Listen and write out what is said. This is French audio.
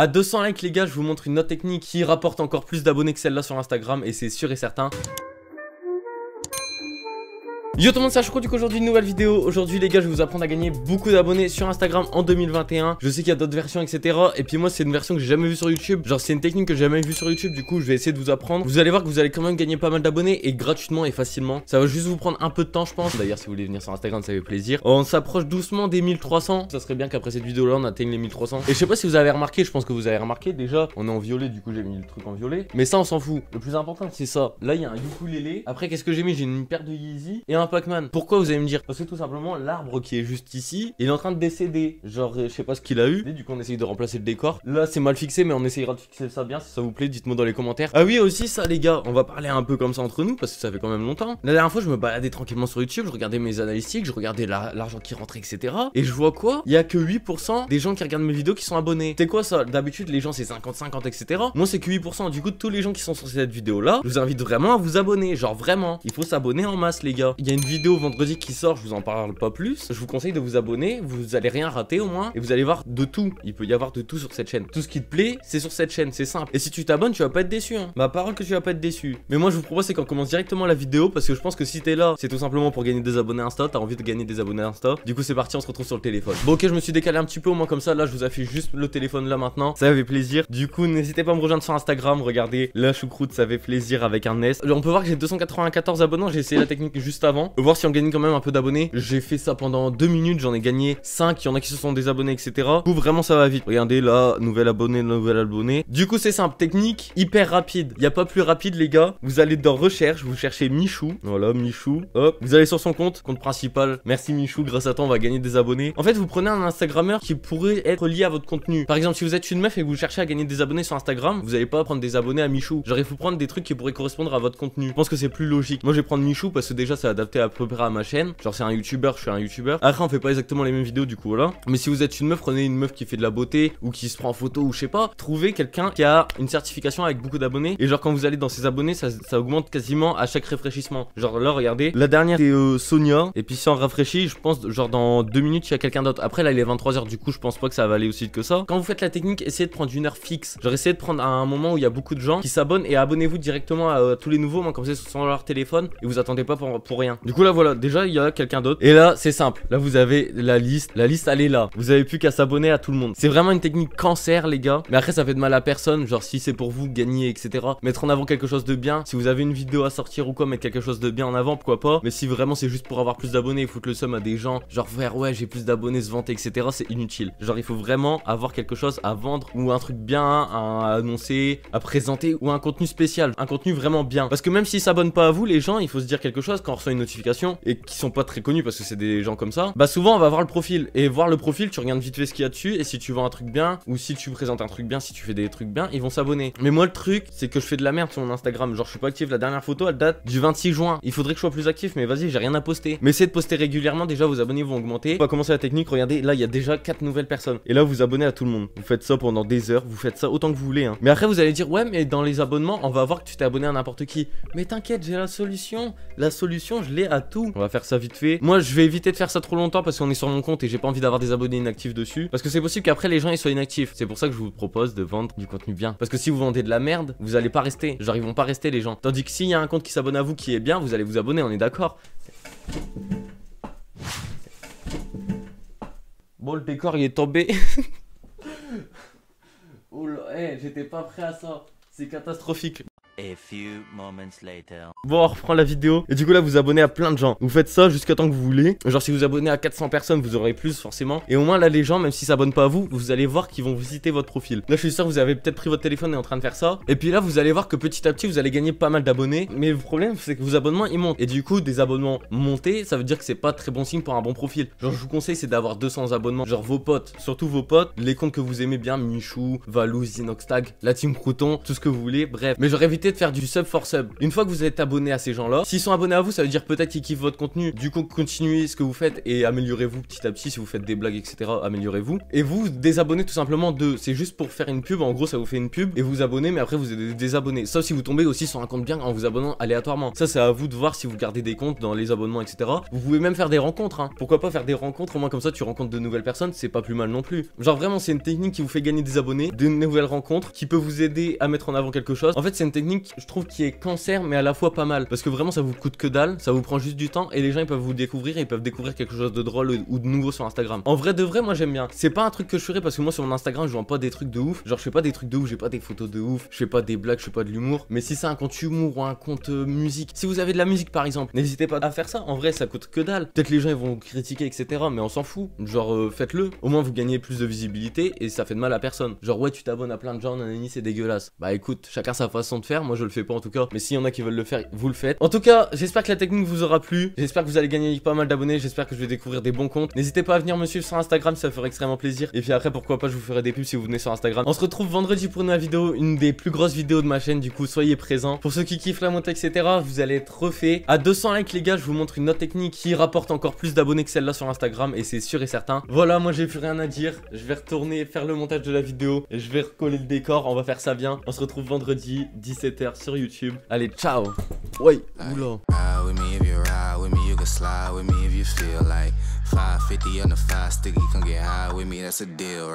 À 200 likes les gars, je vous montre une autre technique qui rapporte encore plus d'abonnés que celle-là sur Instagram et c'est sûr et certain. Yo tout le monde, c'est je du coup aujourd'hui une nouvelle vidéo. Aujourd'hui les gars, je vais vous apprendre à gagner beaucoup d'abonnés sur Instagram en 2021. Je sais qu'il y a d'autres versions, etc. Et puis moi, c'est une version que j'ai jamais vue sur YouTube. Genre c'est une technique que j'ai jamais vue sur YouTube. Du coup, je vais essayer de vous apprendre. Vous allez voir que vous allez quand même gagner pas mal d'abonnés et gratuitement et facilement. Ça va juste vous prendre un peu de temps, je pense. D'ailleurs, si vous voulez venir sur Instagram, ça fait plaisir. On s'approche doucement des 1300. Ça serait bien qu'après cette vidéo-là, on atteigne les 1300. Et je sais pas si vous avez remarqué. Je pense que vous avez remarqué déjà. On est en violet, du coup j'ai mis le truc en violet. Mais ça, on s'en fout. Le plus important, c'est ça. Là, il y a un ukulélé. Après, qu'est-ce que j'ai mis J'ai une paire de Yeezy et Pac-Man. Pourquoi vous allez me dire Parce que tout simplement, l'arbre qui est juste ici, il est en train de décéder. Genre, euh, je sais pas ce qu'il a eu. Et du coup, on essaye de remplacer le décor. Là, c'est mal fixé, mais on essayera de fixer ça bien. Si ça vous plaît, dites-moi dans les commentaires. Ah oui, aussi, ça, les gars, on va parler un peu comme ça entre nous parce que ça fait quand même longtemps. La dernière fois, je me baladais tranquillement sur YouTube, je regardais mes analytiques, je regardais l'argent qui rentrait, etc. Et je vois quoi Il y a que 8% des gens qui regardent mes vidéos qui sont abonnés. C'est quoi ça D'habitude, les gens, c'est 50-50, etc. Moi, c'est que 8%. Du coup, tous les gens qui sont sur cette vidéo là, je vous invite vraiment à vous abonner. Genre, vraiment, il faut s'abonner en masse, les gars une vidéo vendredi qui sort, je vous en parle pas plus. Je vous conseille de vous abonner, vous allez rien rater au moins, et vous allez voir de tout. Il peut y avoir de tout sur cette chaîne. Tout ce qui te plaît, c'est sur cette chaîne, c'est simple. Et si tu t'abonnes, tu vas pas être déçu. Hein. Ma parole que tu vas pas être déçu. Mais moi, je vous propose c'est qu'on commence directement la vidéo parce que je pense que si t'es là, c'est tout simplement pour gagner des abonnés Insta. T'as envie de gagner des abonnés Insta. Du coup, c'est parti, on se retrouve sur le téléphone. Bon, ok, je me suis décalé un petit peu au moins comme ça. Là, je vous affiche juste le téléphone là maintenant. Ça avait plaisir. Du coup, n'hésitez pas à me rejoindre sur Instagram. Regardez, la choucroute, ça fait plaisir avec un On peut voir que j'ai 294 abonnés. J'ai essayé la technique juste avant voir si on gagne quand même un peu d'abonnés. J'ai fait ça pendant 2 minutes, j'en ai gagné 5, il y en a qui se sont désabonnés, etc. Du coup, vraiment, ça va vite. Regardez là, nouvel abonné, nouvel abonné. Du coup, c'est simple, technique hyper rapide. Il n'y a pas plus rapide, les gars. Vous allez dans recherche, vous cherchez Michou. Voilà, Michou. Hop, vous allez sur son compte, compte principal. Merci Michou, grâce à toi, on va gagner des abonnés. En fait, vous prenez un Instagrammeur qui pourrait être lié à votre contenu. Par exemple, si vous êtes une meuf et que vous cherchez à gagner des abonnés sur Instagram, vous n'allez pas prendre des abonnés à Michou. J'aurais faut prendre des trucs qui pourraient correspondre à votre contenu. Je pense que c'est plus logique. Moi, je vais prendre Michou parce que déjà, ça adapte à peu près à ma chaîne. Genre, c'est un youtubeur, je suis un youtubeur. Après, on fait pas exactement les mêmes vidéos, du coup, voilà. Mais si vous êtes une meuf, prenez une meuf qui fait de la beauté ou qui se prend en photo ou je sais pas. Trouvez quelqu'un qui a une certification avec beaucoup d'abonnés. Et genre, quand vous allez dans ses abonnés, ça, augmente quasiment à chaque rafraîchissement. Genre, là, regardez. La dernière, c'est euh, Sonia. Et puis, si on rafraîchit, je pense, genre, dans deux minutes, il y a quelqu'un d'autre. Après, là, il est 23h, du coup, je pense pas que ça va aller aussi vite que ça. Quand vous faites la technique, essayez de prendre une heure fixe. Genre, essayez de prendre un moment où il y a beaucoup de gens qui s'abonnent et abonnez-vous directement à, euh, tous les nouveaux, moi, comme ça, sur leur téléphone et vous attendez pas pour, pour rien. Du coup, là, voilà, déjà, il y a quelqu'un d'autre. Et là, c'est simple. Là, vous avez la liste. La liste, elle est là. Vous avez plus qu'à s'abonner à tout le monde. C'est vraiment une technique cancer, les gars. Mais après, ça fait de mal à personne. Genre, si c'est pour vous, gagner, etc. Mettre en avant quelque chose de bien. Si vous avez une vidéo à sortir ou quoi, mettre quelque chose de bien en avant, pourquoi pas. Mais si vraiment c'est juste pour avoir plus d'abonnés, foutre le somme à des gens, genre frère ouais, j'ai plus d'abonnés, se vanter, etc. C'est inutile. Genre, il faut vraiment avoir quelque chose à vendre ou un truc bien à annoncer, à présenter ou un contenu spécial, un contenu vraiment bien. Parce que même s'ils s'abonnent pas à vous, les gens, il faut se dire quelque chose quand on reçoit une et qui sont pas très connus parce que c'est des gens comme ça, bah souvent on va voir le profil et voir le profil, tu regardes vite fait ce qu'il y a dessus et si tu vends un truc bien ou si tu présentes un truc bien, si tu fais des trucs bien, ils vont s'abonner. Mais moi le truc, c'est que je fais de la merde sur mon Instagram, genre je suis pas actif, la dernière photo elle date du 26 juin. Il faudrait que je sois plus actif, mais vas-y, j'ai rien à poster. Mais essayez de poster régulièrement, déjà vos abonnés vont augmenter. On va commencer la technique, regardez, là il ya déjà quatre nouvelles personnes et là vous abonnez à tout le monde. Vous faites ça pendant des heures, vous faites ça autant que vous voulez hein. Mais après vous allez dire "Ouais, mais dans les abonnements, on va voir que tu t'es abonné à n'importe qui." Mais t'inquiète, j'ai la solution. La solution, je à tout. On va faire ça vite fait. Moi, je vais éviter de faire ça trop longtemps parce qu'on est sur mon compte et j'ai pas envie d'avoir des abonnés inactifs dessus. Parce que c'est possible qu'après les gens ils soient inactifs. C'est pour ça que je vous propose de vendre du contenu bien. Parce que si vous vendez de la merde, vous allez pas rester. Genre, ils vont pas rester les gens. Tandis que s'il y a un compte qui s'abonne à vous qui est bien, vous allez vous abonner, on est d'accord. Bon, le décor il est tombé. oh j'étais pas prêt à ça. C'est catastrophique few later. Bon, on reprend la vidéo. Et du coup, là, vous abonnez à plein de gens. Vous faites ça jusqu'à temps que vous voulez. Genre, si vous abonnez à 400 personnes, vous aurez plus, forcément. Et au moins, là, les gens, même s'ils s'abonnent pas à vous, vous allez voir qu'ils vont visiter votre profil. Là, je suis sûr, que vous avez peut-être pris votre téléphone et en train de faire ça. Et puis là, vous allez voir que petit à petit, vous allez gagner pas mal d'abonnés. Mais le problème, c'est que vos abonnements, ils montent. Et du coup, des abonnements montés, ça veut dire que c'est pas très bon signe pour un bon profil. Genre, je vous conseille, c'est d'avoir 200 abonnements. Genre, vos potes, surtout vos potes, les comptes que vous aimez bien, Michou, Valou, Zinoxtag, la team Crouton, tout ce que vous voulez, bref. Mais j'aurais évité faire du sub for sub. Une fois que vous êtes abonné à ces gens-là, s'ils sont abonnés à vous, ça veut dire peut-être qu'ils kiffent votre contenu. Du coup, continuez ce que vous faites et améliorez-vous petit à petit. Si vous faites des blagues, etc., améliorez-vous. Et vous désabonnez tout simplement de. C'est juste pour faire une pub. En gros, ça vous fait une pub et vous abonnez, mais après vous êtes désabonné. Sauf si vous tombez aussi sur un compte bien en vous abonnant aléatoirement. Ça, c'est à vous de voir si vous gardez des comptes dans les abonnements, etc. Vous pouvez même faire des rencontres. Hein. Pourquoi pas faire des rencontres Au moins comme ça, tu rencontres de nouvelles personnes. C'est pas plus mal non plus. Genre vraiment, c'est une technique qui vous fait gagner des abonnés, de nouvelles rencontres, qui peut vous aider à mettre en avant quelque chose. En fait, c'est une technique je trouve qui est cancer mais à la fois pas mal parce que vraiment ça vous coûte que dalle, ça vous prend juste du temps et les gens ils peuvent vous découvrir et ils peuvent découvrir quelque chose de drôle ou de nouveau sur Instagram. En vrai de vrai, moi j'aime bien. C'est pas un truc que je ferais parce que moi sur mon Instagram, je vois pas des trucs de ouf. Genre je fais pas des trucs de ouf, j'ai pas des photos de ouf, je fais pas des blagues, je fais pas de l'humour. Mais si c'est un compte humour ou un compte euh, musique, si vous avez de la musique par exemple, n'hésitez pas à faire ça. En vrai, ça coûte que dalle. Peut-être les gens ils vont vous critiquer etc. Mais on s'en fout. Genre euh, faites-le. Au moins vous gagnez plus de visibilité et ça fait de mal à personne. Genre ouais tu t'abonnes à plein de gens, c'est dégueulasse. Bah écoute, chacun sa façon de faire moi je le fais pas en tout cas, mais s'il y en a qui veulent le faire, vous le faites. En tout cas, j'espère que la technique vous aura plu, j'espère que vous allez gagner pas mal d'abonnés, j'espère que je vais découvrir des bons comptes. N'hésitez pas à venir me suivre sur Instagram, ça me ferait extrêmement plaisir. Et puis après, pourquoi pas, je vous ferai des pubs si vous venez sur Instagram. On se retrouve vendredi pour une vidéo, une des plus grosses vidéos de ma chaîne, du coup, soyez présents. Pour ceux qui kiffent la montée, etc., vous allez être refait. À 200 likes, les gars, je vous montre une autre technique qui rapporte encore plus d'abonnés que celle-là sur Instagram, et c'est sûr et certain. Voilà, moi j'ai plus rien à dire, je vais retourner faire le montage de la vidéo, je vais recoller le décor, on va faire ça bien. On se retrouve vendredi, 17 monétaire sur YouTube. Allez, ciao Ouais, oula slide with me if you feel like 550 on the fast stick, you can get high with me, that's a deal, right?